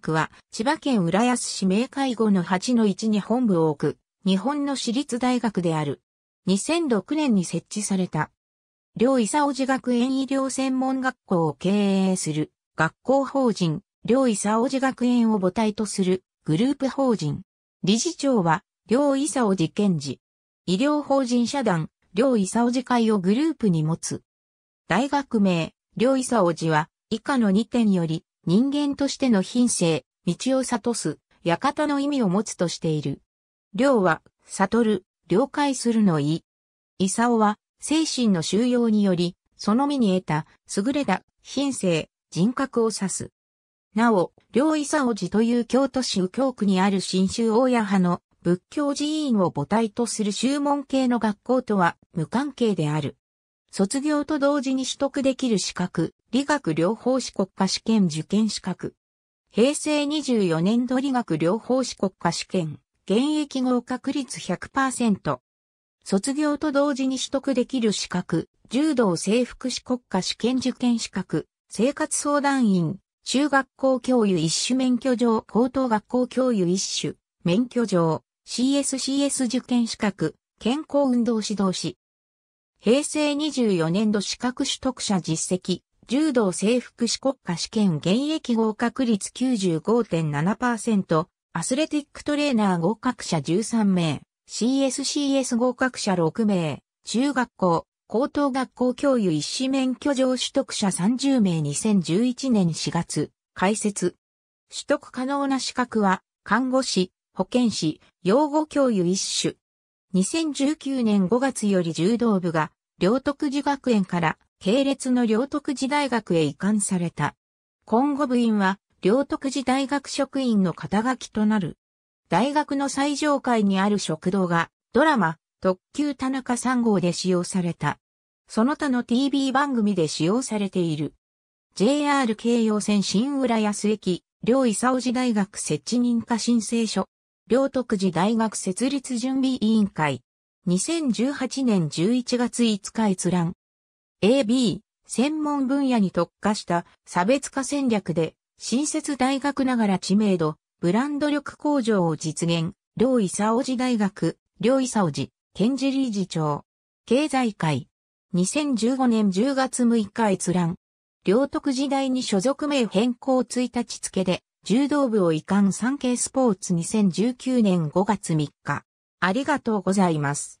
区は、千葉県浦安市名会後の8-1に本部を置く、日本の私立大学である。2006年に設置された。両伊佐治学園医療専門学校を経営する学校法人、両伊佐治学園を母体とするグループ法人。理事長は、両伊佐治健治。医療法人社団、両伊佐治会をグループに持つ。大学名、両伊佐治は、以下の2点より、人間としての品性、道を悟す、館の意味を持つとしている。量は、悟る、了解するの意。イサは、精神の収容により、その身に得た、優れた、品性、人格を指す。なお、両伊サ寺という京都市右京区にある新州大谷派の仏教寺院を母体とする宗門系の学校とは無関係である。卒業と同時に取得できる資格、理学療法士国家試験受験資格。平成24年度理学療法士国家試験、現役合格率100%。卒業と同時に取得できる資格、柔道制服士国家試験受験資格、生活相談員、中学校教諭一種免許状、高等学校教諭一種、免許状、CSCS 受験資格、健康運動指導士、平成24年度資格取得者実績、柔道制服士国家試験現役合格率95.7%、アスレティックトレーナー合格者13名、CSCS 合格者6名、中学校、高等学校教諭一試免許状取得者30名2011年4月、開設。取得可能な資格は、看護師、保健師、養護教諭一種、2019年5月より柔道部が、両徳寺学園から、系列の両徳寺大学へ移管された。今後部員は、両徳寺大学職員の肩書きとなる。大学の最上階にある食堂が、ドラマ、特急田中3号で使用された。その他の TV 番組で使用されている。JR 京葉線新浦安駅、両伊佐治大学設置認可申請書両徳寺大学設立準備委員会。2018年11月5日閲覧。AB、専門分野に特化した差別化戦略で、新設大学ながら知名度、ブランド力向上を実現、両伊佐寺大学、両伊佐寺、じ、県事理事長。経済界。2015年10月6日閲覧。両徳時代に所属名変更1日付で、柔道部を移管産経スポーツ2019年5月3日。ありがとうございます。